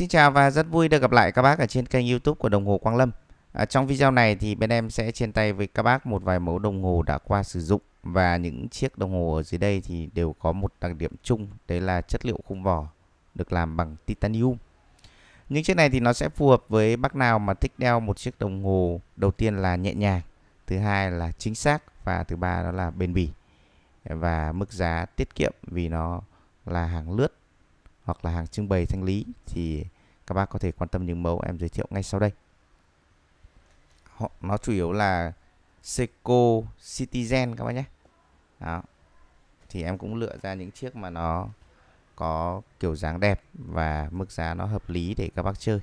Xin chào và rất vui được gặp lại các bác ở trên kênh youtube của đồng hồ Quang Lâm à, Trong video này thì bên em sẽ trên tay với các bác một vài mẫu đồng hồ đã qua sử dụng Và những chiếc đồng hồ ở dưới đây thì đều có một đặc điểm chung Đấy là chất liệu khung vỏ được làm bằng titanium Những chiếc này thì nó sẽ phù hợp với bác nào mà thích đeo một chiếc đồng hồ Đầu tiên là nhẹ nhàng Thứ hai là chính xác Và thứ ba đó là bền bỉ Và mức giá tiết kiệm vì nó là hàng lướt hoặc là hàng trưng bày thanh lý thì các bác có thể quan tâm những mẫu em giới thiệu ngay sau đây. Họ nó chủ yếu là Seiko Citizen các bác nhé. Đó. Thì em cũng lựa ra những chiếc mà nó có kiểu dáng đẹp và mức giá nó hợp lý để các bác chơi.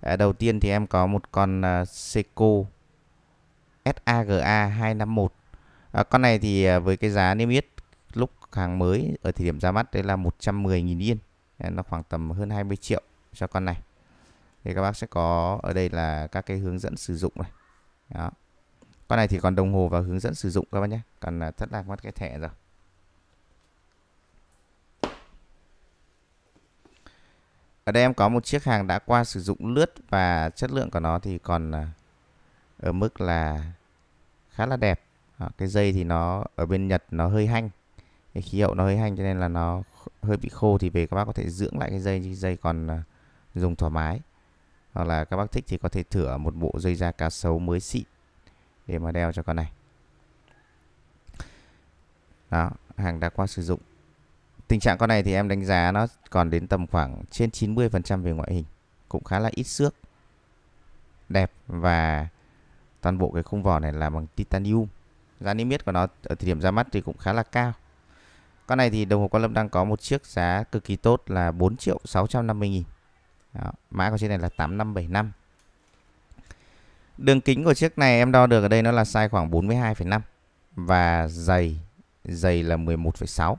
À, đầu tiên thì em có một con uh, Seiko SAGA 251. À, con này thì à, với cái giá niêm yết lúc hàng mới ở thời điểm ra mắt đây là 110.000 yên nó khoảng tầm hơn 20 triệu cho con này thì các bác sẽ có ở đây là các cái hướng dẫn sử dụng này đó con này thì còn đồng hồ và hướng dẫn sử dụng các bác nhé còn à, thất lạc mất cái thẻ rồi ở đây em có một chiếc hàng đã qua sử dụng lướt và chất lượng của nó thì còn à, ở mức là khá là đẹp cái dây thì nó ở bên Nhật nó hơi hanh cái khí hậu nó hơi hanh cho nên là nó hơi bị khô thì về các bác có thể dưỡng lại cái dây dây còn à, dùng thoải mái hoặc là các bác thích thì có thể thửa một bộ dây da cá sấu mới xịn để mà đeo cho con này đó hàng đã qua sử dụng tình trạng con này thì em đánh giá nó còn đến tầm khoảng trên 90% về ngoại hình cũng khá là ít xước đẹp và toàn bộ cái khung vỏ này là bằng titanium giá niêm yết của nó ở thời điểm ra mắt thì cũng khá là cao con này thì đồng hồ Quang Lâm đang có một chiếc giá cực kỳ tốt là 4 triệu 650 nghìn. Đó, mã của chiếc này là 8575. Đường kính của chiếc này em đo được ở đây nó là size khoảng 42,5 và dày dày là 11,6.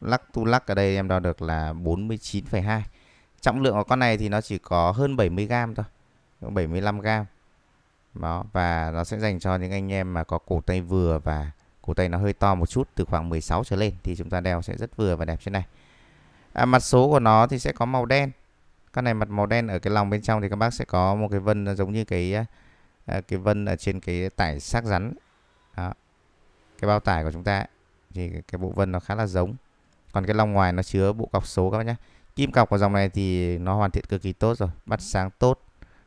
Lắc tu lắc ở đây em đo được là 49,2. Trọng lượng của con này thì nó chỉ có hơn 70 g thôi. 75 g. Đó và nó sẽ dành cho những anh em mà có cổ tay vừa và cổ tay nó hơi to một chút từ khoảng 16 trở lên thì chúng ta đeo sẽ rất vừa và đẹp trên này à, mặt số của nó thì sẽ có màu đen con này mặt màu đen ở cái lòng bên trong thì các bác sẽ có một cái vân giống như cái à, à, cái vân ở trên cái tải xác rắn Đó. cái bao tải của chúng ta thì cái bộ vân nó khá là giống còn cái lòng ngoài nó chứa bộ cọc số các bác nhé kim cọc của dòng này thì nó hoàn thiện cực kỳ tốt rồi bắt sáng tốt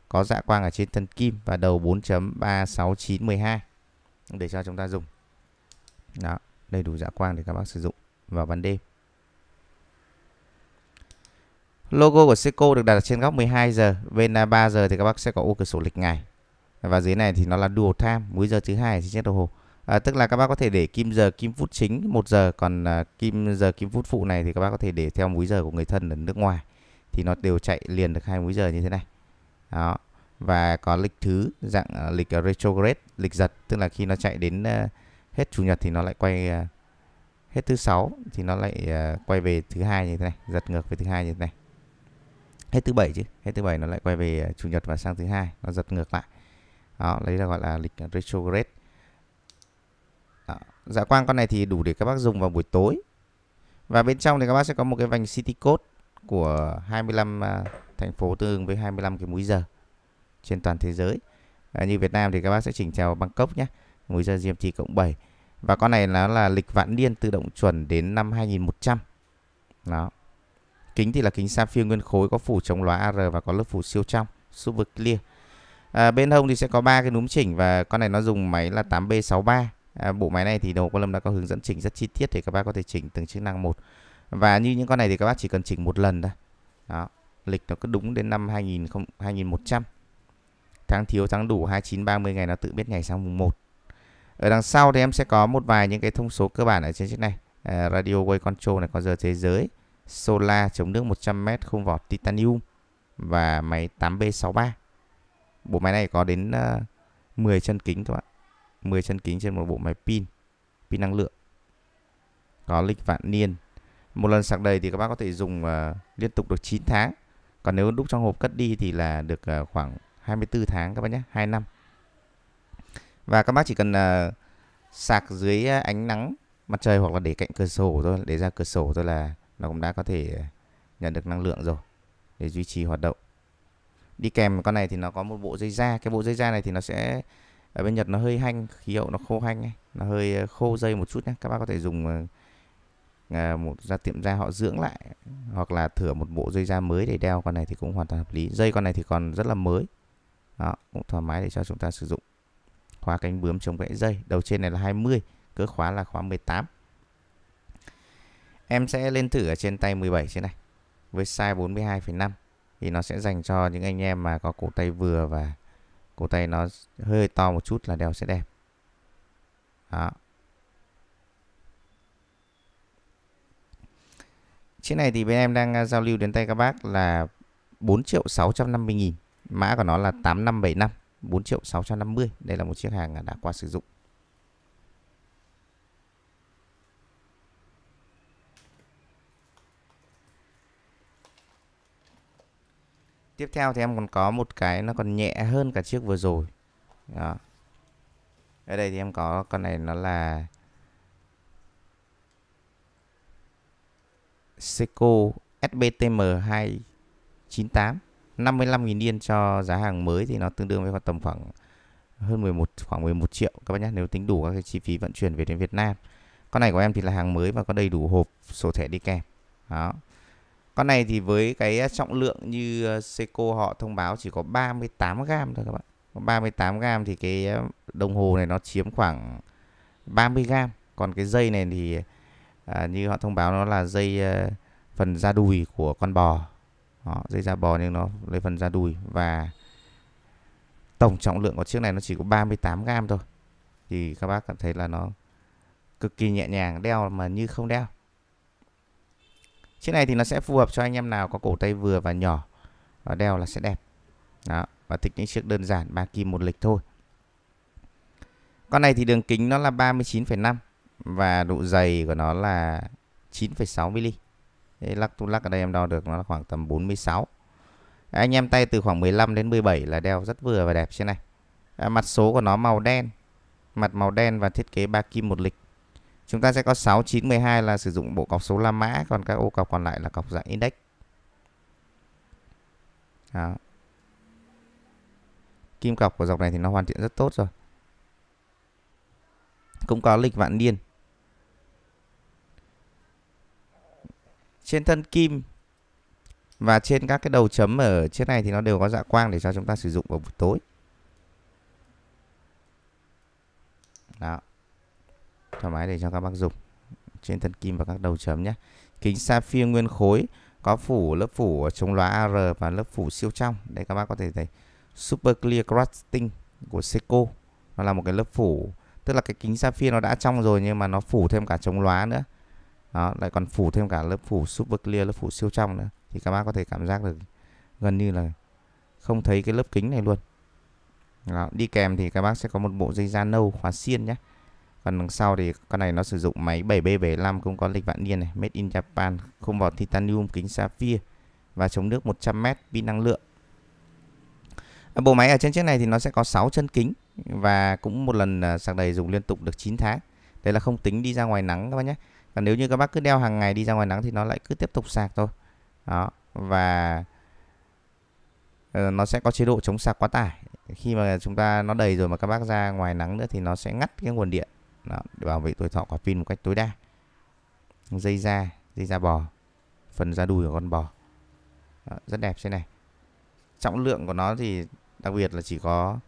có dạ quang ở trên thân kim và đầu 4.36912 để cho chúng ta dùng đó, đầy đủ dạ quang để các bác sử dụng vào ban đêm. Logo của Seiko được đặt trên góc 12 giờ, bên 3 giờ thì các bác sẽ có ô cửa sổ lịch ngày. Và dưới này thì nó là dual time, múi giờ thứ hai trên chiếc đồng hồ. À, tức là các bác có thể để kim giờ, kim phút chính 1 giờ, còn à, kim giờ, kim phút phụ này thì các bác có thể để theo múi giờ của người thân ở nước ngoài. Thì nó đều chạy liền được hai múi giờ như thế này. Đó. Và có lịch thứ dạng uh, lịch à, retrograde, lịch giật, tức là khi nó chạy đến uh, hết chủ nhật thì nó lại quay à, hết thứ sáu thì nó lại à, quay về thứ hai như thế này giật ngược về thứ hai như thế này hết thứ bảy chứ hết thứ bảy nó lại quay về à, chủ nhật và sang thứ hai nó giật ngược lại đó, lấy là gọi là lịch retrograde đó. dạ quang con này thì đủ để các bác dùng vào buổi tối và bên trong thì các bác sẽ có một cái vành city code của 25 thành phố tương ứng với 25 cái múi giờ trên toàn thế giới à, như Việt Nam thì các bác sẽ chỉnh theo Bangkok nhé múi da diêm chỉ cộng 7 và con này nó là lịch vạn niên tự động chuẩn đến năm 2100 đó kính thì là kính sapphire nguyên khối có phủ chống lóa AR và có lớp phủ siêu trong super clear à, bên hông thì sẽ có ba cái núm chỉnh và con này nó dùng máy là 8B63 à, bộ máy này thì đầu quan lâm đã có hướng dẫn chỉnh rất chi tiết thì các bác có thể chỉnh từng chức năng một và như những con này thì các bác chỉ cần chỉnh một lần thôi đó lịch nó cứ đúng đến năm 2000 2100 tháng thiếu tháng đủ 29 30 ngày nó tự biết ngày sang mùng 1 ở đằng sau thì em sẽ có một vài những cái thông số cơ bản ở trên chiếc này à, radio wave control này có giờ thế giới solar chống nước 100m không vọt titanium và máy 8B63 bộ máy này có đến 10 à, chân kính các bạn 10 chân kính trên một bộ máy pin pin năng lượng có lịch vạn niên một lần sạc đầy thì các bác có thể dùng à, liên tục được 9 tháng còn nếu đúc trong hộp cất đi thì là được khoảng 24 tháng các bác nhé 2 năm và các bác chỉ cần uh, sạc dưới à, ánh nắng mặt trời hoặc là để cạnh cửa sổ thôi để ra cửa sổ thôi là nó cũng đã có thể nhận được năng lượng rồi để duy trì hoạt động đi kèm con này thì nó có một bộ dây da cái bộ dây da này thì nó sẽ ở bên Nhật nó hơi hanh khí hậu nó khô hanh nó hơi à, khô dây một chút nhé các bác có thể dùng à, một ra tiệm da họ dưỡng lại hoặc là thửa một bộ dây da mới để đeo con này thì cũng hoàn toàn hợp lý dây con này thì còn rất là mới đó, cũng thoải mái để cho chúng ta sử dụng khóa cánh bướm chống vẽ dây đầu trên này là 20 cỡ khóa là khóa 18 em sẽ lên thử ở trên tay 17 trên này với size 42,5 thì nó sẽ dành cho những anh em mà có cổ tay vừa và cổ tay nó hơi to một chút là đeo sẽ đẹp đó chiếc này thì bên em đang à, giao lưu đến tay các bác là 4 triệu 650 nghìn mã của nó là 8575 4 triệu 650 Đây là một chiếc hàng đã qua sử dụng Tiếp theo thì em còn có một cái nó còn nhẹ hơn cả chiếc vừa rồi. Đó. Ở đây thì em có con này nó là Seiko SBTM 298 55.000 yên cho giá hàng mới thì nó tương đương với khoảng tầm khoảng hơn 11 khoảng 11 triệu các bác nhé nếu tính đủ các cái chi phí vận chuyển về đến Việt Nam. Con này của em thì là hàng mới và có đầy đủ hộp sổ thẻ đi kèm. Đó. Con này thì với cái trọng lượng như ờ, Seiko họ thông báo chỉ có 38 g thôi các bạn. 38 g thì cái ờ, đồng hồ này nó chiếm khoảng 30 g, còn cái dây này thì à, như họ thông báo nó là dây à, phần da đùi của con bò đó, dây da bò nhưng nó lấy phần da đùi và tổng trọng lượng của chiếc này nó chỉ có 38 gram thôi thì các bác cảm thấy là nó cực kỳ nhẹ nhàng đeo mà như không đeo chiếc này thì nó sẽ phù hợp cho anh em nào có cổ tay vừa và nhỏ và đeo là sẽ đẹp đó và thích những chiếc đơn giản ba kim một lịch thôi con này thì đường kính nó là 39,5 và độ dày của nó là 9,6 mm Thế lắc tu lắc ở đây em đo được nó là khoảng tầm 46. Anh em tay từ khoảng 15 đến 17 là đeo rất vừa và đẹp trên này. À, mặt số của nó màu đen. Mặt màu đen và thiết kế ba kim một lịch. Chúng ta sẽ có 6, 9, 12 là sử dụng bộ cọc số la mã, còn các ô cọc còn lại là cọc dạng index. Đó. Kim cọc của dọc này thì nó hoàn thiện rất tốt rồi. Cũng có lịch vạn niên trên thân kim và trên các cái đầu chấm ở trên này thì nó đều có dạ quang để cho chúng ta sử dụng vào buổi tối. Đó. Thoải mái để cho các bác dùng trên thân kim và các đầu chấm nhé. Kính sapphire nguyên khối có phủ lớp phủ chống lóa AR và lớp phủ siêu trong. Đây các bác có thể thấy Super Clear Crafting của Seiko. Nó là một cái lớp phủ tức là cái kính sapphire nó đã trong rồi nhưng mà nó phủ thêm cả chống lóa nữa đó lại còn phủ thêm cả lớp phủ super clear lớp phủ siêu trong nữa thì các bác có thể cảm giác được gần như là không thấy cái lớp kính này luôn đó, đi kèm thì các bác sẽ có một bộ dây da nâu khóa xiên nhé còn đằng sau thì con này nó sử dụng máy 7B75 cũng có lịch vạn niên này made in Japan không vỏ titanium kính sapphire và chống nước 100m pin năng lượng à, Bộ máy ở trên chiếc này thì nó sẽ có 6 chân kính và cũng một lần à, sạc đầy dùng liên tục được 9 tháng. Đây là không tính đi ra ngoài nắng các bác nhé còn nếu như các bác cứ đeo hàng ngày đi ra ngoài nắng thì nó lại cứ tiếp tục sạc thôi đó và ờ, nó sẽ có chế độ chống sạc quá tải khi mà chúng ta nó đầy rồi mà các bác ra ngoài nắng nữa thì nó sẽ ngắt cái nguồn điện đó, để bảo vệ tuổi thọ quả pin một cách tối đa dây da dây da bò phần da đùi của con bò đó, rất đẹp thế này trọng lượng của nó thì đặc biệt là chỉ có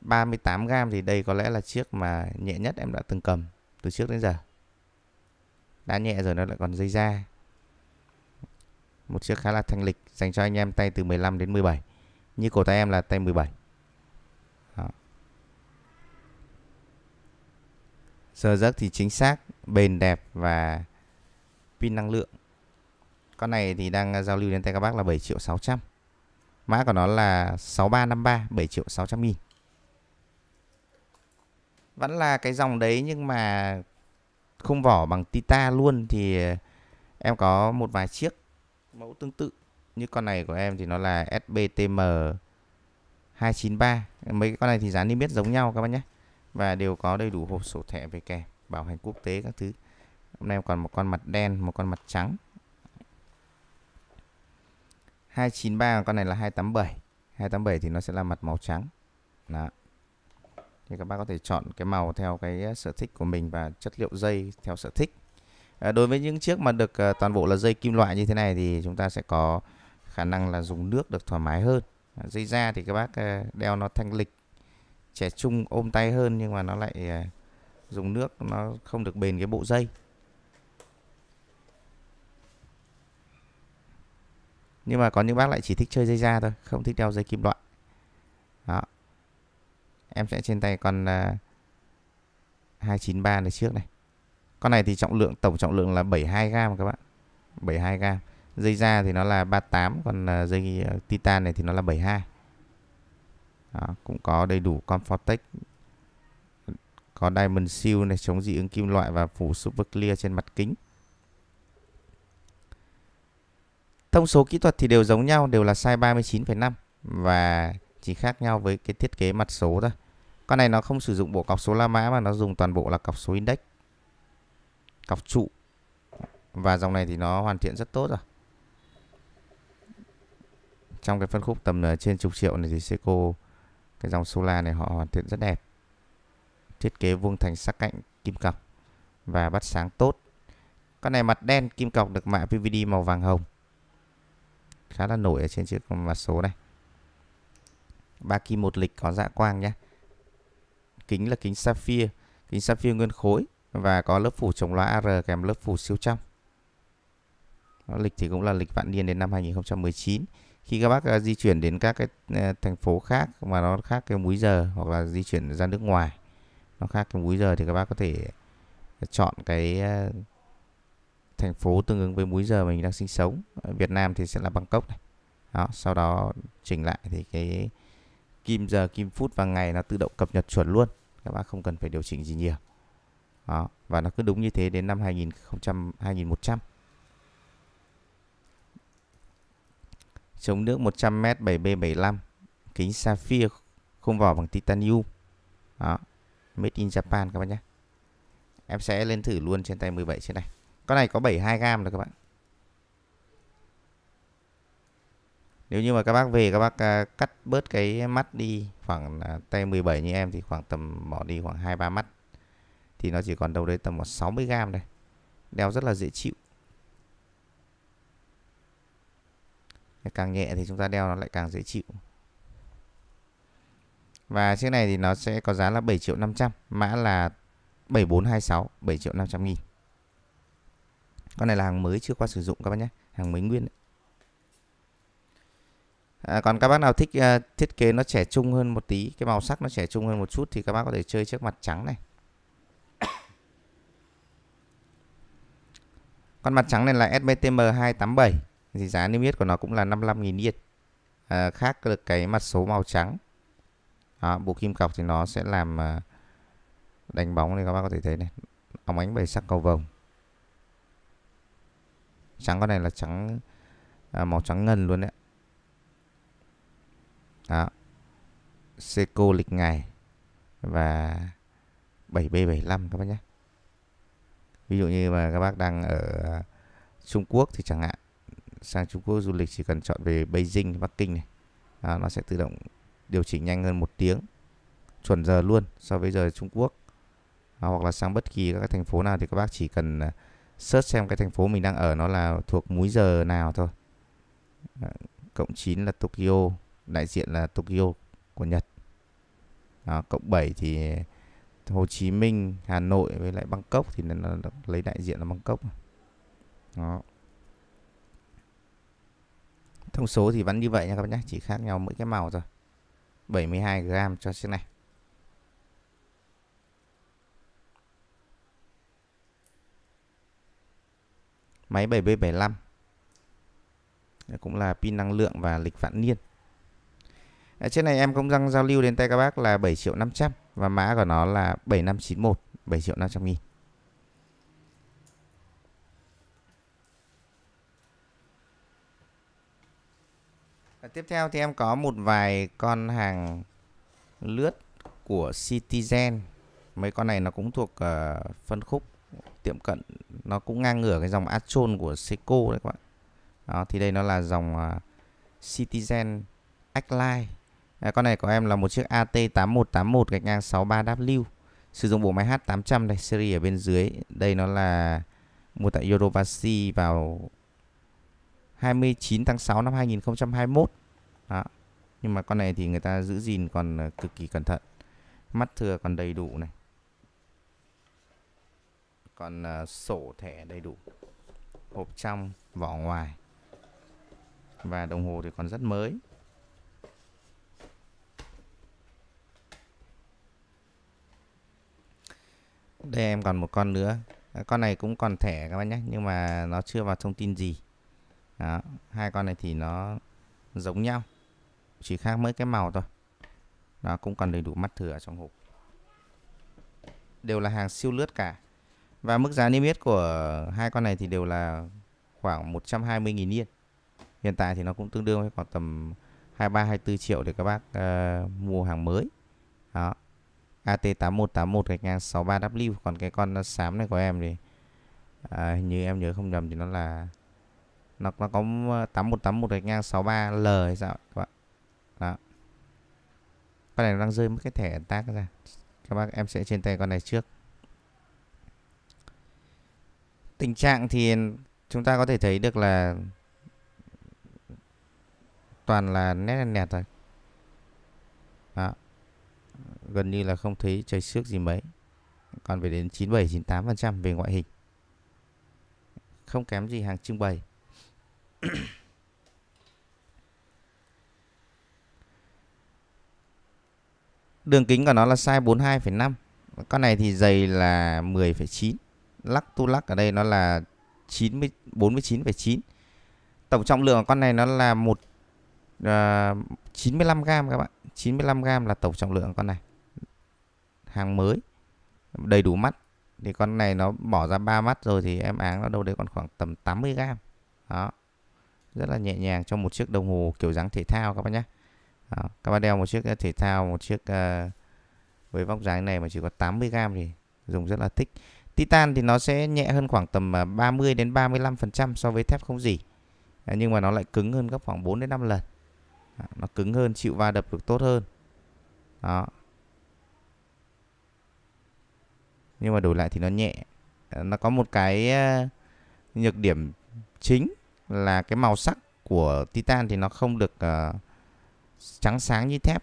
38 gram thì đây có lẽ là chiếc mà nhẹ nhất em đã từng cầm từ trước đến giờ đã nhẹ rồi nó lại còn dây da một chiếc khá là thanh lịch dành cho anh em tay từ 15 đến 17 như cổ tay em là tay 17 Đó. giờ giấc thì chính xác bền đẹp và pin năng lượng con này thì đang giao lưu đến tay các bác là 7 triệu 600 mã của nó là 6353 7 triệu 600 nghìn vẫn là cái dòng đấy nhưng mà không vỏ bằng tita luôn thì em có một vài chiếc mẫu tương tự như con này của em thì nó là SBTM 293 mấy cái con này thì dán niêm yết giống nhau các bạn nhé và đều có đầy đủ hộp sổ thẻ về kèm bảo hành quốc tế các thứ hôm nay còn một con mặt đen một con mặt trắng 293 con này là 287 287 thì nó sẽ là mặt màu trắng đó thì các bác có thể chọn cái màu theo cái à, sở thích của mình và chất liệu dây theo sở thích à, đối với những chiếc mà được à, toàn bộ là dây kim loại như thế này thì chúng ta sẽ có khả năng là dùng nước được thoải mái hơn à, dây da thì các bác à, đeo nó thanh lịch trẻ trung ôm tay hơn nhưng mà nó lại à, dùng nước nó không được bền cái bộ dây nhưng mà có những bác lại chỉ thích chơi dây da thôi không thích đeo dây kim loại đó em sẽ trên tay con uh, à, 293 này trước này con này thì trọng lượng tổng trọng lượng là 72 gram các bạn 72 gram dây da thì nó là 38 còn uh, dây uh, titan này thì nó là 72 Đó, cũng có đầy đủ Comfortech có diamond seal này chống dị ứng kim loại và phủ super clear trên mặt kính thông số kỹ thuật thì đều giống nhau đều là size 39,5 và chỉ khác nhau với cái thiết kế mặt số thôi con này nó không sử dụng bộ cọc số la mã mà nó dùng toàn bộ là cọc số index. Cọc trụ. Và dòng này thì nó hoàn thiện rất tốt rồi. Trong cái phân khúc tầm ờ, trên chục triệu này thì Seiko cái dòng Solar này họ hoàn thiện rất đẹp. Thiết kế vuông thành sắc cạnh kim cọc và bắt sáng tốt. Con này mặt đen kim cọc được mạ PVD màu vàng hồng. Khá là nổi ở trên chiếc mặt số này. Ba kim một lịch có dạ quang nhé kính là kính sapphire, kính sapphire nguyên khối và có lớp phủ chống loa AR kèm lớp phủ siêu trong. Đó, lịch thì cũng là lịch vạn niên đến năm 2019. Khi các bác à, di chuyển đến các cái à, thành phố khác mà nó khác cái múi giờ hoặc là di chuyển ra nước ngoài nó khác cái múi giờ thì các bác có thể chọn cái à, thành phố tương ứng với múi giờ mình đang sinh sống. Ở Việt Nam thì sẽ là Bangkok này. Đó, sau đó chỉnh lại thì cái kim giờ kim phút và ngày nó tự động cập nhật chuẩn luôn các bạn không cần phải điều chỉnh gì nhiều đó và nó cứ đúng như thế đến năm 2000 2100 chống nước 100m 7B75 kính sapphire khung vỏ bằng titanium đó made in Japan các bạn nhé em sẽ lên thử luôn trên tay 17 trên này con này có 72 gam rồi các bạn nếu như mà các bác về các bác à, cắt bớt cái mắt đi khoảng à, tay 17 như em thì khoảng tầm bỏ đi khoảng 2 3 mắt thì nó chỉ còn đâu đấy tầm 60 g đây. Đeo rất là dễ chịu. Càng nhẹ thì chúng ta đeo nó lại càng dễ chịu. Và chiếc này thì nó sẽ có giá là 7 triệu 500 Mã là 7426 7 triệu 500 nghìn Con này là hàng mới chưa qua sử dụng các bác nhé Hàng mới nguyên đấy. À, còn các bác nào thích uh, thiết kế nó trẻ trung hơn một tí, cái màu sắc nó trẻ trung hơn một chút thì các bác có thể chơi chiếc mặt trắng này. Con mặt trắng này là SBTM 287 thì giá niêm yết của nó cũng là 55.000 yên. À, khác được cái mặt số màu trắng. Đó, bộ kim cọc thì nó sẽ làm uh, đánh bóng thì các bác có thể thấy này. Óng ánh bảy sắc cầu vồng. Trắng con này là trắng à, màu trắng ngân luôn đấy đó Seiko lịch ngày và 7B75 các bác nhé ví dụ như mà các bác đang ở Trung Quốc thì chẳng hạn sang Trung Quốc du lịch chỉ cần chọn về Beijing Bắc Kinh này à, nó sẽ tự động điều chỉnh nhanh hơn một tiếng chuẩn giờ luôn so với giờ Trung Quốc à, hoặc là sang bất kỳ các thành phố nào thì các bác chỉ cần à, search xem cái thành phố mình đang ở nó là thuộc múi giờ nào thôi cộng 9 là Tokyo đại diện là Tokyo của Nhật à, cộng 7 thì Hồ Chí Minh Hà Nội với lại Bangkok thì nó, nó lấy đại diện là Bangkok đó thông số thì vẫn như vậy nha các bạn nhé chỉ khác nhau mỗi cái màu thôi 72 gram cho chiếc này máy 7B75 cũng là pin năng lượng và lịch vạn niên trên này em công răng giao lưu đến tay các bác là 7 triệu 500 và mã của nó là 7591, 7 triệu 500 nghìn. Và tiếp theo thì em có một vài con hàng lướt của Citizen. Mấy con này nó cũng thuộc uh, phân khúc tiệm cận nó cũng ngang ngửa cái dòng Atron của Seiko đấy các bạn. Đó thì đây nó là dòng uh, Citizen X-Line à, con này của em là một chiếc AT8181 gạch ngang 63W sử dụng bộ máy H800 này series ở bên dưới đây nó là mua tại Yodobashi vào 29 tháng 6 năm 2021 đó nhưng mà con này thì người ta giữ gìn còn à, cực kỳ cẩn thận mắt thừa còn đầy đủ này còn uh, sổ thẻ đầy đủ hộp trong vỏ ngoài và đồng hồ thì còn rất mới đây em còn một con nữa con này cũng còn thẻ các bác nhé nhưng mà nó chưa vào thông tin gì đó. hai con này thì nó giống nhau chỉ khác mỗi cái màu thôi nó cũng còn đầy đủ mắt thừa trong hộp đều là hàng siêu lướt cả và mức giá niêm yết của hai con này thì đều là khoảng 120.000 yên hiện tại thì nó cũng tương đương với khoảng tầm 23 24 triệu để các bác uh, mua hàng mới đó AT8181 gạch ngang 63W còn cái con xám này của em thì à, hình như em nhớ không nhầm thì nó là nó nó có 8181 gạch ngang 63L hay sao các bạn. Đó. Con này đang rơi mất cái thẻ tác ra. Các bác em sẽ trên tay con này trước. Tình trạng thì chúng ta có thể thấy được là toàn là nét nét thôi gần như là không thấy chảy xước gì mấy còn phải đến 97 98% về ngoại hình không kém gì hàng trưng bày đường kính của nó là size 42,5 con này thì dày là 10,9 lắc tu lắc ở đây nó là 90 49,9 tổng trọng lượng của con này nó là một uh, à, 95 gram các bạn 95 gram là tổng trọng lượng con này hàng mới đầy đủ mắt thì con này nó bỏ ra ba mắt rồi thì em áng nó đâu đấy còn khoảng tầm 80 gram đó rất là nhẹ nhàng cho một chiếc đồng hồ kiểu dáng thể thao các bạn nhé đó. các bạn đeo một chiếc ờ, thể thao một chiếc uh, với vóc dáng này mà chỉ có 80 gram thì dùng rất là thích Titan thì nó sẽ nhẹ hơn khoảng tầm 30 ờ, đến 35% so với thép không gì nhưng mà nó lại cứng hơn gấp khoảng 4 đến 5 lần nó cứng hơn chịu va đập được tốt hơn đó nhưng mà đổi lại thì nó nhẹ ờ, nó có một cái ờ, nhược điểm chính là cái màu sắc của titan thì nó không được uh, trắng sáng như thép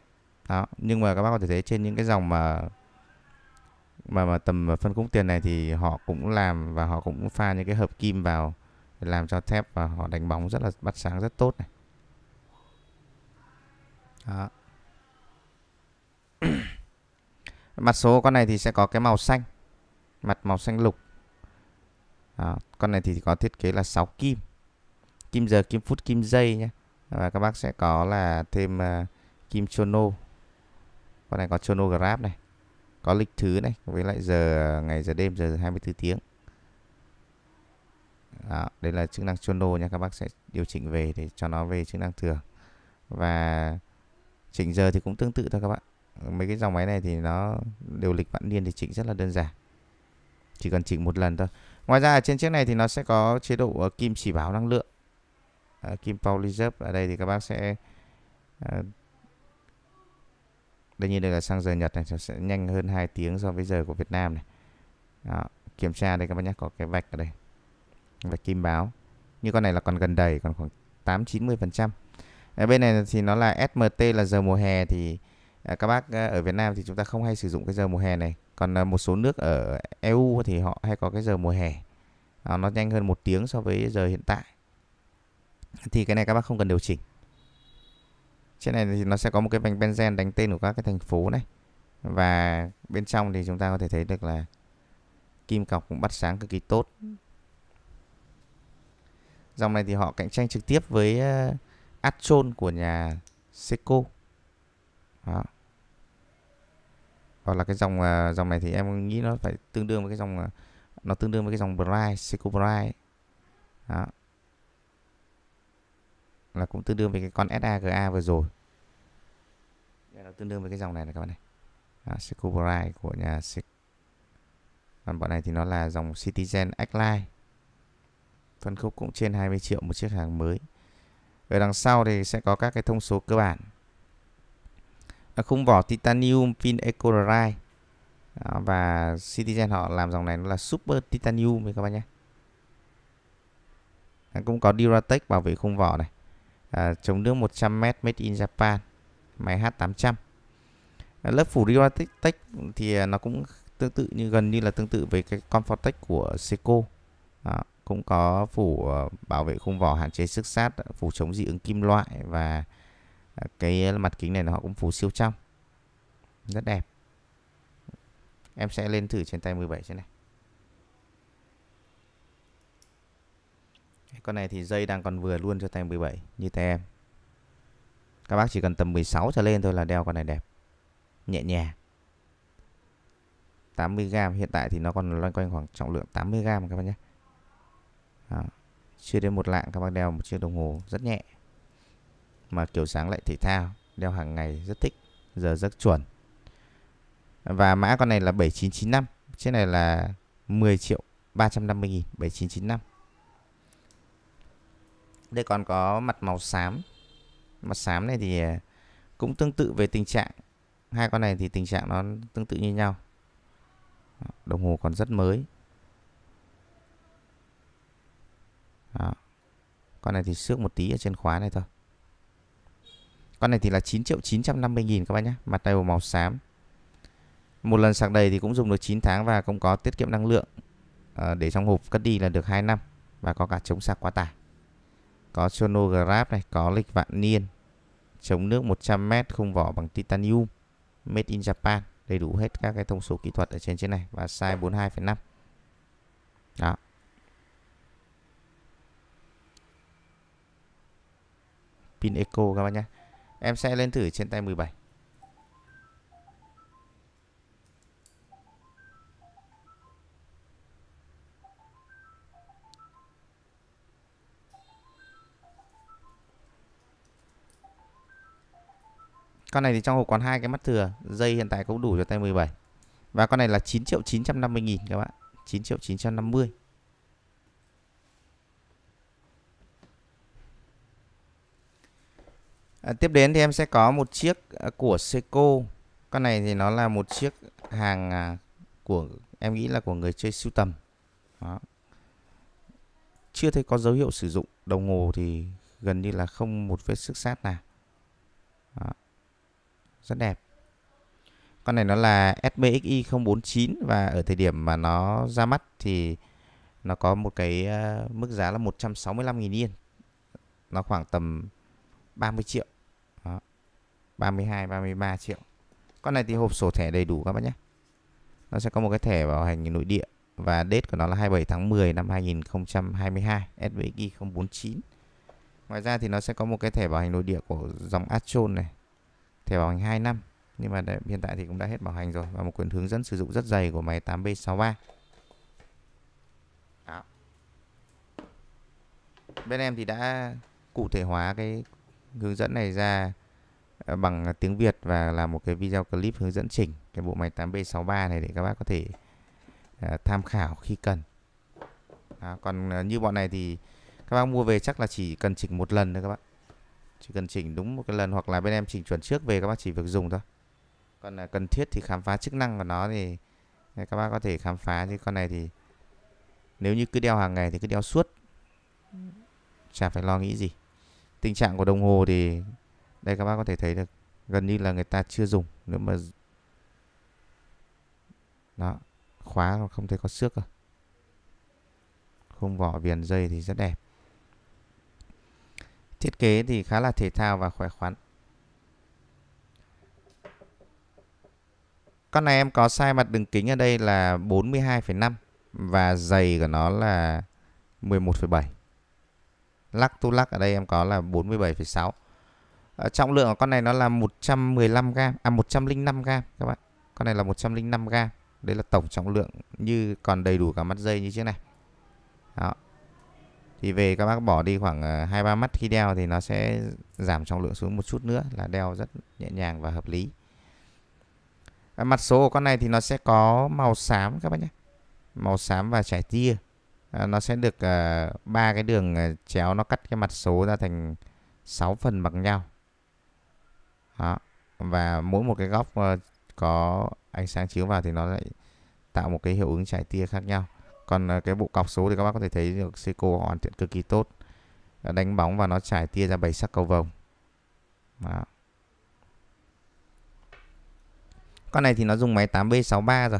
đó nhưng mà các bác có thể thấy trên những cái dòng mà mà mà tầm phân khúc tiền này thì họ cũng làm và họ cũng pha những cái hợp kim vào để làm cho thép và họ đánh bóng rất là bắt sáng rất tốt này đó. mặt số con này thì sẽ có cái màu xanh mặt màu xanh lục à, con này thì có thiết kế là 6 kim kim giờ kim phút kim giây nhé và các bác sẽ có là thêm uh, kim chrono. con này có chronograph này có lịch thứ này với lại giờ ngày giờ đêm giờ 24 tiếng đó, đây là chức năng chrono nha các bác sẽ điều chỉnh về để cho nó về chức năng thường và chỉnh giờ thì cũng tương tự thôi các bạn mấy cái dòng máy này thì nó đều lịch vạn niên thì chỉnh rất là đơn giản chỉ cần chỉnh một lần thôi ngoài ra trên chiếc này thì nó sẽ có chế độ ờ, kim chỉ báo năng lượng à, kim power reserve ở đây thì các bác sẽ à, đây như đây là sang giờ Nhật này sẽ nhanh hơn 2 tiếng so với giờ của Việt Nam này Đó, kiểm tra đây các bác nhé có cái vạch ở đây vạch kim báo như con này là còn gần đầy còn khoảng 8 90 phần trăm bên này thì nó là SMT là giờ mùa hè thì các bác ở Việt Nam thì chúng ta không hay sử dụng cái giờ mùa hè này còn à, một số nước ở EU thì họ hay có cái giờ mùa hè à, nó nhanh hơn một tiếng so với giờ hiện tại thì cái này các bác không cần điều chỉnh trên này thì nó sẽ có một cái bánh benzen đánh tên của các cái thành phố này và bên trong thì chúng ta có thể thấy được là kim cọc cũng bắt sáng cực kỳ tốt dòng này thì họ cạnh tranh trực tiếp với à, Atchon của nhà Seiko Đó hoặc là cái dòng uh, dòng này thì em nghĩ nó phải tương đương với cái dòng uh, nó tương đương với cái dòng Bright, Seiko Bright đó là cũng tương đương với cái con SAGA vừa rồi Đây nó tương đương với cái dòng này này các bạn này à, Seiko Bright của nhà Seiko còn bọn này thì nó là dòng Citizen X-Line phân khúc cũng trên 20 triệu một chiếc hàng mới ở đằng sau thì sẽ có các cái thông số cơ bản À, khung vỏ titanium pin Ecorai và Citizen họ làm dòng này nó là super titanium các bạn nhé à, cũng có Duratec bảo vệ khung vỏ này à, chống nước 100m made in Japan máy H800 à, lớp phủ Duratec thì à, nó cũng tương tự như gần như là tương tự với cái Comfortech của Seiko à, cũng có phủ bảo vệ khung vỏ hạn chế sức sát phủ chống dị ứng kim loại và Ờ, cái ờ, mặt kính này nó cũng phủ siêu trong rất đẹp em sẽ lên thử trên tay 17 trên này con này thì dây đang còn vừa luôn cho tay 17 như tay em các bác chỉ cần tầm 16 trở lên thôi là đeo con này đẹp nhẹ nhàng 80g hiện tại thì nó còn loanh quanh khoảng trọng lượng 80g các bác nhé Đó. chưa đến một lạng các bác đeo một chiếc đồng hồ rất nhẹ mà kiểu sáng lại thể thao đeo hàng ngày rất thích giờ rất chuẩn và mã con này là 7995 chiếc này là 10 triệu 350 nghìn 7995 đây còn có mặt màu xám mặt xám này thì à, cũng tương tự về tình trạng hai con này thì tình trạng nó tương tự như nhau đồng hồ còn rất mới Đó. con này thì xước một tí ở trên khóa này thôi con này thì là 9 triệu 950 nghìn các bạn nhé. Mặt này màu xám. Một lần sạc đầy thì cũng dùng được 9 tháng và cũng có tiết kiệm năng lượng. À, để trong hộp cất đi là được 2 năm. Và có cả chống sạc quá tải. Có chronograph này, có lịch vạn niên. Chống nước 100m không vỏ bằng titanium. Made in Japan. Đầy đủ hết các cái thông số kỹ thuật ở trên trên này. Và size 42,5. Đó. pin eco các bạn nhé Em sẽ lên thử trên tay 17 Con này thì trong hộp còn hai cái mắt thừa Dây hiện tại cũng đủ cho tay 17 Và con này là 9 triệu 950 nghìn các bạn 9 triệu 950 À, tiếp đến thì em sẽ có một chiếc à, của Seiko con này thì nó là một chiếc hàng à, của em nghĩ là của người chơi sưu tầm Đó. chưa thấy có dấu hiệu sử dụng đồng hồ thì gần như là không một vết xước sát nào Đó. rất đẹp con này nó là SBXI 049 và ở thời điểm mà nó ra mắt thì nó có một cái mức giá là 165.000 yên. Nó khoảng tầm 30 triệu. 32 33 triệu con này thì hộp sổ thẻ đầy đủ các bác nhé nó sẽ có một cái thẻ bảo hành nội địa và date của nó là 27 tháng 10 năm 2022 SVX 049 ngoài ra thì nó sẽ có một cái thẻ bảo hành nội địa của dòng Astron này thẻ bảo hành 2 năm nhưng mà đây, hiện tại thì cũng đã hết bảo hành rồi và một quyển hướng dẫn sử dụng rất dày của máy 8B63 Đó. bên em thì đã cụ thể hóa cái hướng dẫn này ra Ờ, bằng tiếng Việt và là một cái video clip hướng dẫn chỉnh cái bộ máy 8B63 này để các bác có thể ờ, tham khảo khi cần. Đó, còn ờ, như bọn này thì các bác mua về chắc là chỉ cần chỉnh một lần thôi các bác. Chỉ cần chỉnh đúng một cái lần hoặc là bên em chỉnh chuẩn trước về các bác chỉ việc dùng thôi. Còn là cần thiết thì khám phá chức năng của nó thì các bác có thể khám phá chứ con này thì nếu như cứ đeo hàng ngày thì cứ đeo suốt. Ừ. Chả phải lo nghĩ gì. Tình trạng của đồng hồ thì đây các bác có thể thấy được gần như là người ta chưa dùng nếu mà đó khóa không thấy có xước rồi khung vỏ viền dây thì rất đẹp thiết kế thì khá là thể thao và khỏe khoắn con này em có size mặt đường kính ở đây là 42,5 và dày của nó là 11,7 lắc tu lắc ở đây em có là 47,6 trọng lượng của con này nó là 115 g à 105 g các bạn con này là 105 g đây là tổng trọng lượng như còn đầy đủ cả mắt dây như chiếc này đó thì về các bác bỏ đi khoảng ờ, hai ba mắt khi đeo thì nó sẽ giảm trọng lượng xuống một chút nữa là đeo rất nhẹ nhàng và hợp lý à, mặt số của con này thì nó sẽ có màu xám các bác nhé màu xám và trải tia à, nó sẽ được ờ, ba uh, cái đường chéo nó cắt cái mặt số ra thành 6 phần bằng nhau đó và mỗi một cái góc ờ, có ánh sáng chiếu vào thì nó lại tạo một cái hiệu ứng trải tia khác nhau còn ờ, cái bộ cọc số thì các bác có thể thấy được Seiko hoàn thiện cực kỳ tốt đánh bóng và nó trải tia ra bảy sắc cầu vồng đó. con này thì nó dùng máy 8B63 rồi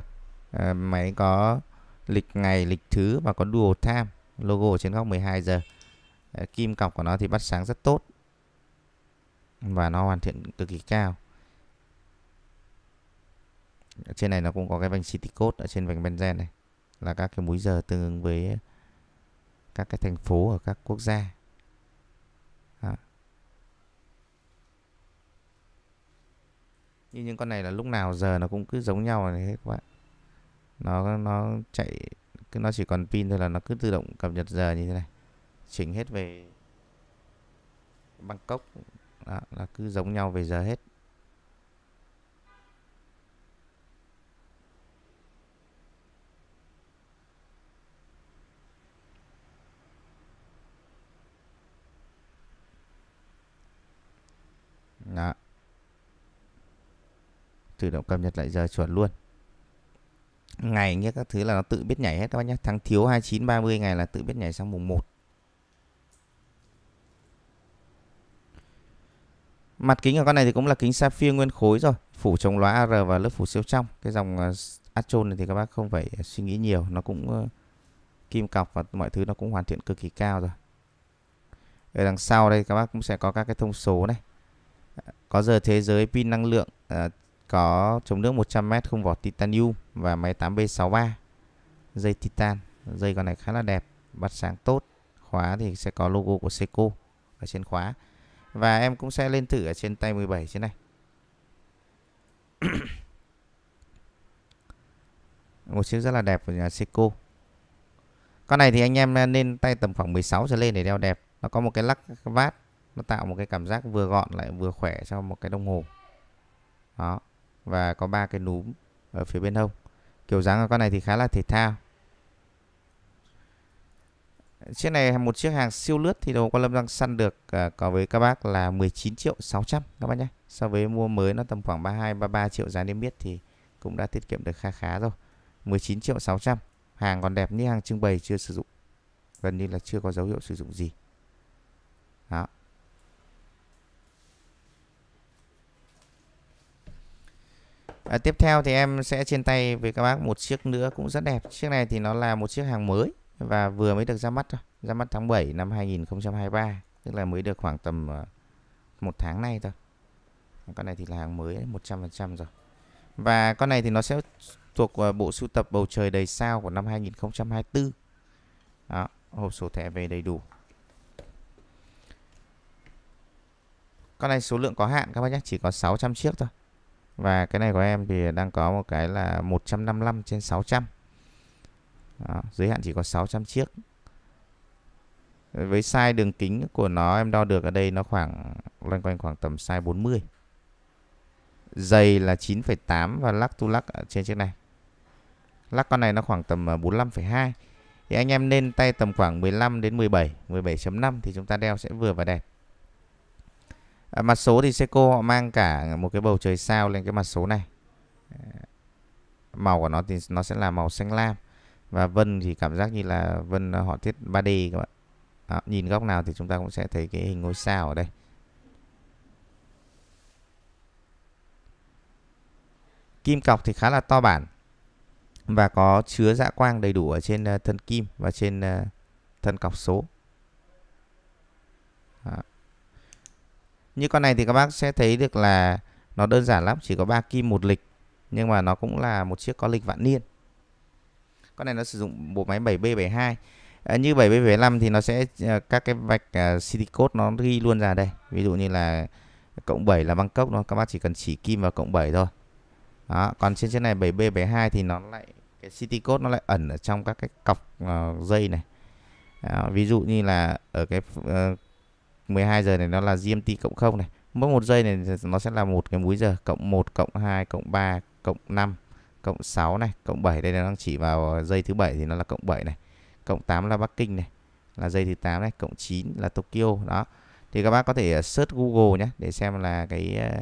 ờ, máy có lịch ngày lịch thứ và có dual time logo ở trên góc 12 giờ kim cọc của nó thì bắt sáng rất tốt và nó hoàn thiện cực kỳ cao ở trên này nó cũng có cái vành city code ở trên vành benzen này là các cái múi giờ tương ứng với các cái thành phố ở các quốc gia Đó. như những con này là lúc nào giờ nó cũng cứ giống nhau này hết các bạn nó nó chạy nó chỉ còn pin thôi là nó cứ tự động cập nhật giờ như thế này chỉnh hết về Bangkok đó, là cứ giống nhau về giờ hết Đó. Tự động cập nhật lại giờ chuẩn luôn Ngày nhé các thứ là nó tự biết nhảy hết các bác nhé Tháng thiếu 29 30 ngày là tự biết nhảy sang mùng 1 Mặt kính của con này thì cũng là kính sapphire nguyên khối rồi, phủ chống lóa AR và lớp phủ siêu trong. Cái dòng Astron ờ, này thì các bác không phải suy nghĩ nhiều, nó cũng ờ, kim cọc và mọi thứ nó cũng hoàn thiện cực kỳ cao rồi. Ở đằng sau đây các bác cũng sẽ có các cái thông số này. Có giờ thế giới pin năng lượng ờ, có chống nước 100m không vỏ titanium và máy 8B63 dây titan. Dây con này khá là đẹp, bắt sáng tốt. Khóa thì sẽ có logo của Seiko ở trên khóa. Và em cũng sẽ lên thử ở trên tay 17 trên này. một chiếc rất là đẹp của nhà Seiko. Con này thì anh em nên tay tầm khoảng 16 trở lên để đeo đẹp. Nó có một cái lắc vát nó tạo một cái cảm giác vừa gọn lại vừa khỏe cho một cái đồng hồ. Đó. Và có ba cái núm ở phía bên hông. Kiểu dáng của con này thì khá là thể thao. Chiếc này một chiếc hàng siêu lướt thì đồ Quan Lâm đang săn được à, có với các bác là 19 triệu 600 các bác nhé. So với mua mới nó tầm khoảng 32 33 triệu giá niêm yết thì cũng đã tiết kiệm được khá khá rồi. 19 triệu 600. Hàng còn đẹp như hàng trưng bày chưa sử dụng. Gần như là chưa có dấu hiệu sử dụng gì. Đó. À, tiếp theo thì em sẽ trên tay với các bác một chiếc nữa cũng rất đẹp. Chiếc này thì nó là một chiếc hàng mới và vừa mới được ra mắt thôi ra mắt tháng 7 năm 2023 tức là mới được khoảng tầm ờ, một tháng nay thôi con này thì là hàng mới 100% rồi và con này thì nó sẽ thuộc ờ, bộ sưu tập bầu trời đầy sao của năm 2024 đó hộp số thẻ về đầy đủ con này số lượng có hạn các bác nhé chỉ có 600 chiếc thôi và cái này của em thì đang có một cái là 155 trên 600 đó, giới hạn chỉ có 600 chiếc với size đường kính của nó em đo được ở đây nó khoảng loanh quanh khoảng tầm size 40 dày là 9,8 và lắc tu lắc ở trên chiếc này lắc con này nó khoảng tầm 45,2 ờ, thì anh em nên tay tầm khoảng 15 đến 17 17.5 thì chúng ta đeo sẽ vừa và đẹp à, mặt số thì Seiko họ mang cả một cái bầu trời sao lên cái mặt số này ờ, màu của nó thì nó sẽ là màu xanh lam và vân thì cảm giác như là vân ờ, họ thiết 3D các bạn à, nhìn góc nào thì chúng ta cũng sẽ thấy cái hình ngôi sao ở đây kim cọc thì khá là to bản và có chứa dạ quang đầy đủ ở trên ờ, thân kim và trên ờ, thân cọc số Đó. như con này thì các bác sẽ thấy được là nó đơn giản lắm chỉ có ba kim một lịch nhưng mà nó cũng là một chiếc có lịch vạn niên con này nó sử dụng bộ máy 7B72 à, như 7B75 thì nó sẽ ờ, các cái vạch à, city code nó ghi luôn ra đây ví dụ như là cộng 7 là Bangkok nó các bác chỉ cần chỉ kim vào cộng 7 thôi đó còn trên trên này 7B72 thì nó lại cái city code nó lại ẩn ở trong các cái cọc uh, dây này à, ví dụ như là ở cái uh, 12 giờ này nó là GMT cộng 0 này mỗi một giây này nó sẽ là một cái múi giờ cộng 1 cộng 2 cộng 3 cộng 5 cộng 6 này, cộng 7 đây là đang chỉ vào dây thứ bảy thì nó là cộng 7 này. Cộng 8 là Bắc Kinh này, là dây thứ 8 này, cộng 9 là Tokyo đó. Thì các bác có thể ờ, search Google nhé để xem là cái ờ,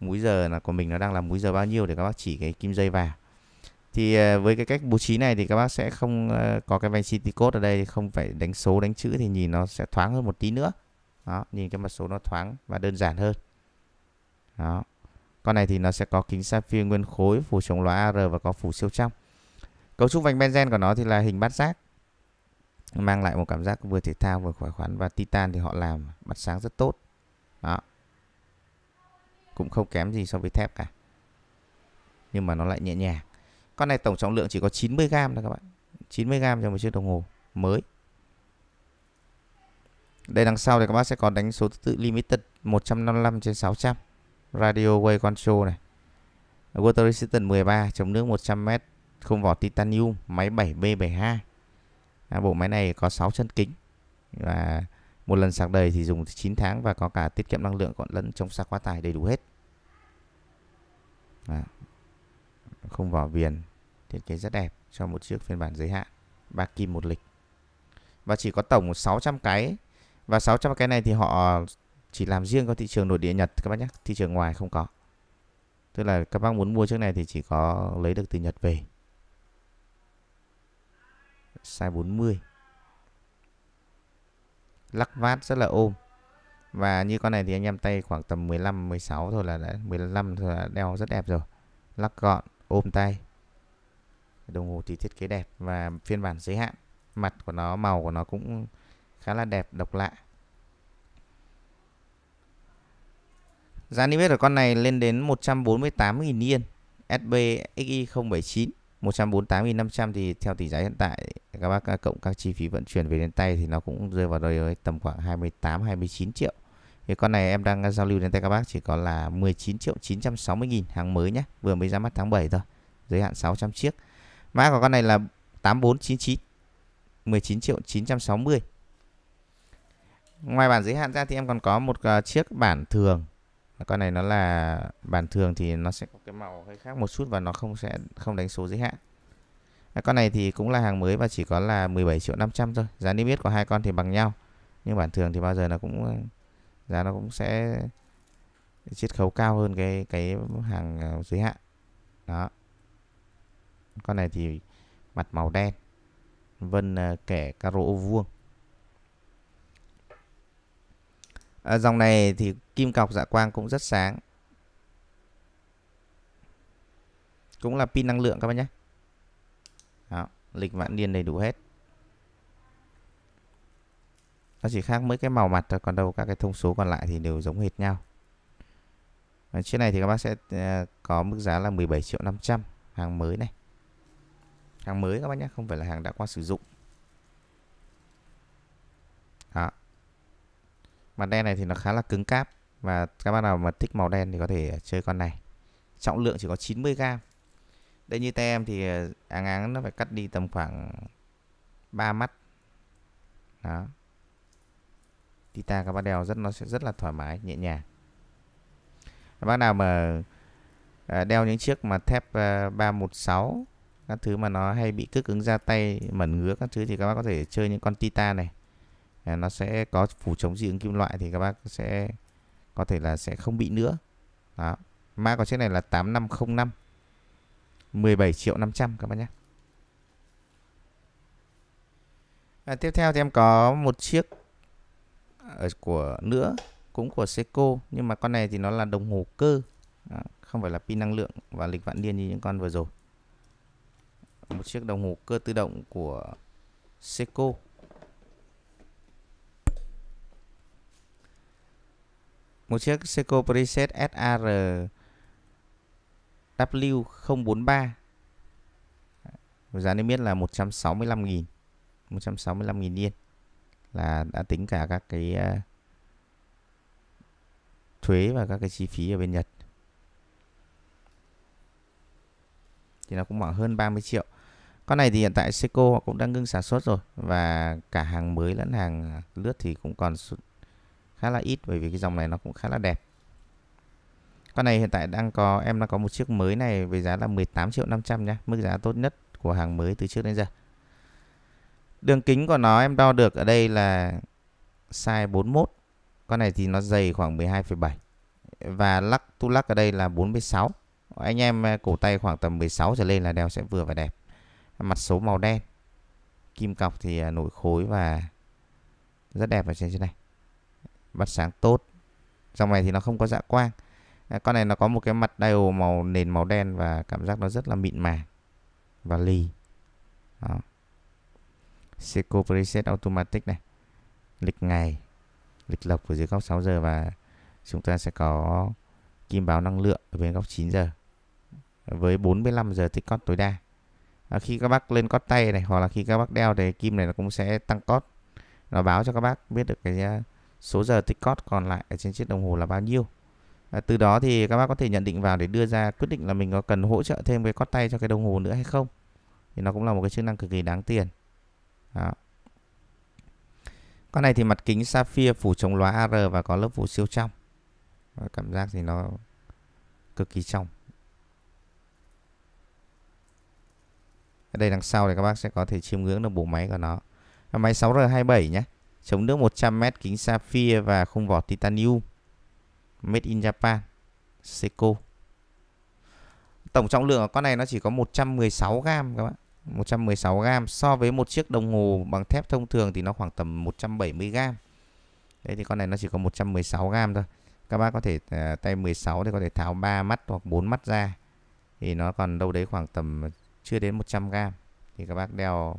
múi giờ là của mình nó đang là múi giờ bao nhiêu để các bác chỉ cái kim dây vào. Thì ờ, với cái cách bố trí này thì các bác sẽ không có cái vành city code ở đây không phải đánh số đánh chữ thì nhìn nó sẽ thoáng hơn một tí nữa. Đó, nhìn cái mặt số nó thoáng và đơn giản hơn. Đó. Con này thì nó sẽ có kính sapphire nguyên khối, phủ chống lóa AR và có phủ siêu trong. Cấu trúc vành benzen của nó thì là hình bát giác. Mang lại một cảm giác vừa thể thao vừa khỏe khoắn và titan thì họ làm bắt sáng rất tốt. Đó. Cũng không kém gì so với thép cả. Nhưng mà nó lại nhẹ nhàng. Con này tổng trọng lượng chỉ có 90 g thôi các bạn. 90 g cho một chiếc đồng hồ mới. Đây đằng sau thì các bác sẽ có đánh số thứ tự limited 155 trên 600 radio Way control này water resistant 13 chống nước 100m không vỏ titanium máy 7B72 à, bộ máy này có 6 chân kính và một lần sạc đầy thì dùng 9 tháng và có cả tiết kiệm năng lượng còn lẫn chống sạc quá tải đầy đủ hết à, không vỏ viền thiết kế rất đẹp cho một chiếc phiên bản giới hạn ba kim một lịch và chỉ có tổng 600 cái và 600 cái này thì họ chỉ làm riêng có thị trường nội địa Nhật các bác nhé thị trường ngoài không có tức là các bác muốn mua chiếc này thì chỉ có lấy được từ Nhật về size 40 lắc vát rất là ôm và như con này thì anh em tay khoảng tầm 15 16 thôi là đã 15 thôi là đeo rất đẹp rồi lắc gọn ôm tay đồng hồ thì thiết kế đẹp và phiên bản giới hạn mặt của nó màu của nó cũng khá là đẹp độc lạ Giá niêm yết của con này lên đến 148.000 yên. SB 079 148.500 thì theo tỷ giá hiện tại các bác cộng các chi phí vận chuyển về đến tay thì nó cũng rơi vào đây tầm khoảng 28 29 triệu. Thì con này em đang giao lưu đến tay các bác chỉ có là 19 triệu 960 nghìn hàng mới nhé. Vừa mới ra mắt tháng 7 thôi. Giới hạn 600 chiếc. Mã của con này là 8499. 19 triệu 960. Ngoài bản giới hạn ra thì em còn có một ờ, chiếc bản thường con này nó là bản thường thì nó sẽ có cái màu hơi khác một chút và nó không sẽ không đánh số giới hạn con này thì cũng là hàng mới và chỉ có là 17 triệu 500 thôi giá niêm yết của hai con thì bằng nhau nhưng bản thường thì bao giờ nó cũng giá nó cũng sẽ chiết khấu cao hơn cái cái hàng à, giới hạn đó con này thì mặt màu đen vân à, kẻ caro vuông à, dòng này thì kim cọc dạ quang cũng rất sáng cũng là pin năng lượng các bạn nhé Đó, lịch vạn niên đầy đủ hết nó chỉ khác mấy cái màu mặt thôi còn đâu các cái thông số còn lại thì đều giống hệt nhau và chiếc này thì các bác sẽ à, có mức giá là 17 triệu 500 hàng mới này hàng mới các bác nhé không phải là hàng đã qua sử dụng Đó. Mặt đen này thì nó khá là cứng cáp và các bạn nào mà thích màu đen thì có thể chơi con này. Trọng lượng chỉ có 90g. Đây như tem thì à, áng áng nó phải cắt đi tầm khoảng 3 mắt. Đó. Tita các bạn đeo rất nó sẽ rất là thoải mái, nhẹ nhàng. Các bạn nào mà à, đeo những chiếc mà thép 316 à, các thứ mà nó hay bị cước cứng ra tay mẩn ngứa các thứ thì các bạn có thể chơi những con Tita này nó sẽ có phủ chống dị ứng kim loại thì các bác sẽ có thể là sẽ không bị nữa đó mã của chiếc này là 8505 17 triệu 500 các bác nhé à, tiếp theo thì em có một chiếc ở ờ, của nữa cũng của Seiko nhưng mà con này thì nó là đồng hồ cơ đó, không phải là pin năng lượng và lịch vạn niên như những con vừa rồi một chiếc đồng hồ cơ tự động của Seiko một chiếc Seiko preset SAR W043 giá niêm yết là 165.000 165.000 yên là đã tính cả các cái ờ, thuế và các cái chi phí ở bên Nhật thì nó cũng khoảng hơn 30 triệu con này thì hiện tại Seiko họ cũng đang ngưng sản xuất rồi và cả hàng mới lẫn hàng lướt thì cũng còn khá là ít bởi vì cái dòng này nó cũng khá là đẹp con này hiện tại đang có em đang có một chiếc mới này với giá là 18 triệu 500 nhá, mức giá tốt nhất của hàng mới từ trước đến giờ đường kính của nó em đo được ở đây là size 41 con này thì nó dày khoảng 12,7 và lắc tu lắc ở đây là 46 anh em à, cổ tay khoảng tầm 16 trở lên là đeo sẽ vừa và đẹp mặt số màu đen kim cọc thì à, nổi khối và rất đẹp ở trên trên này bắt sáng tốt dòng này thì nó không có dạ quang à, con này nó có một cái mặt diode màu nền màu đen và cảm giác nó rất là mịn màng và lì đó. Seiko preset automatic này lịch ngày lịch lọc ở dưới góc 6 giờ và chúng ta sẽ có kim báo năng lượng ở bên góc 9 giờ với 45 giờ tích cót tối đa à, khi các bác lên cót tay này hoặc là khi các bác đeo thì kim này nó cũng sẽ tăng cót nó báo cho các bác biết được cái số giờ tích cót còn lại ở trên chiếc đồng hồ là bao nhiêu. À, từ đó thì các bác có thể nhận định vào để đưa ra quyết định là mình có cần hỗ trợ thêm cái cót tay cho cái đồng hồ nữa hay không. Thì nó cũng là một cái chức năng cực kỳ đáng tiền. Đó. Con này thì mặt kính sapphire phủ chống lóa AR và có lớp phủ siêu trong. Và cảm giác thì nó cực kỳ trong. Ở đây đằng sau thì các bác sẽ có thể chiêm ngưỡng được bộ máy của nó. Máy 6R27 nhé chống nước 100m kính sapphire và khung vỏ titanium made in Japan Seiko tổng trọng lượng của con này nó chỉ có 116 gram các bạn 116 gram so với một chiếc đồng hồ bằng thép thông thường thì nó khoảng tầm 170 gram đấy thì con này nó chỉ có 116 gram thôi các bác có thể uh, tay 16 thì có thể tháo 3 mắt hoặc 4 mắt ra thì nó còn đâu đấy khoảng tầm chưa đến 100 gram thì các bác đeo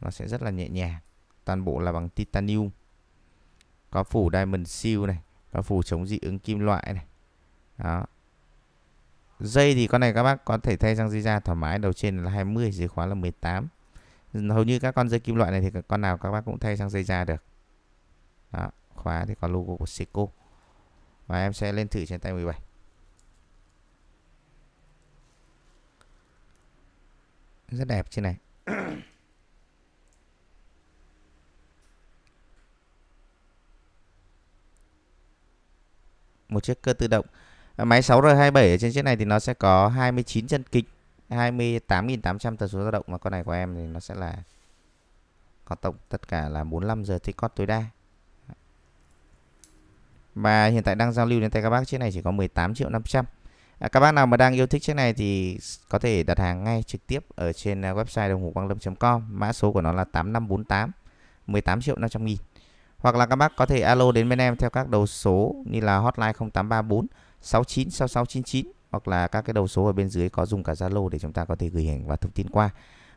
nó sẽ rất là nhẹ nhàng toàn bộ là bằng titanium có phủ diamond seal này có phủ chống dị ứng kim loại này đó dây thì con này các bác có thể thay sang dây da thoải mái đầu trên là 20 dưới khóa là 18 hầu như các con dây kim loại này thì con nào các bác cũng thay sang dây da được đó khóa thì có logo của Seiko và em sẽ lên thử trên tay 17 rất đẹp trên này một chiếc cơ tự động máy 6R27 ở trên chiếc này thì nó sẽ có 29 chân kính 28.800 tần số dao động mà con này của em thì nó sẽ là có tổng tất cả là 45 giờ thích cót tối đa và hiện tại đang giao lưu đến tay các bác chiếc này chỉ có 18 triệu 500 à, các bác nào mà đang yêu thích chiếc này thì có thể đặt hàng ngay trực tiếp ở trên à, website đồng hồ quang lâm.com mã số của nó là 8548 18 triệu 500 nghìn hoặc là các bác có thể alo đến bên em theo các đầu số như là hotline 0834 696699 hoặc là các cái đầu số ở bên dưới có dùng cả Zalo để chúng ta có thể gửi hình và thông tin qua.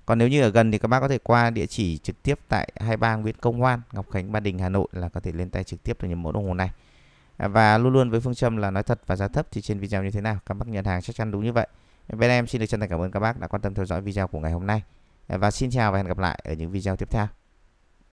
Còn nếu như ở gần thì các bác có thể qua địa chỉ trực tiếp tại 23 Nguyễn Công Hoan, Ngọc Khánh, Ba Đình, Hà Nội là có thể lên tay trực tiếp được những mẫu đồng hồ này. À, và luôn luôn với phương châm là nói thật và giá thấp thì trên video như thế nào, các bác nhận hàng chắc chắn đúng như vậy. Bên em xin được chân thành cảm ơn các bác đã quan tâm theo dõi video của ngày hôm nay. À, và xin chào và hẹn gặp lại ở những video tiếp theo.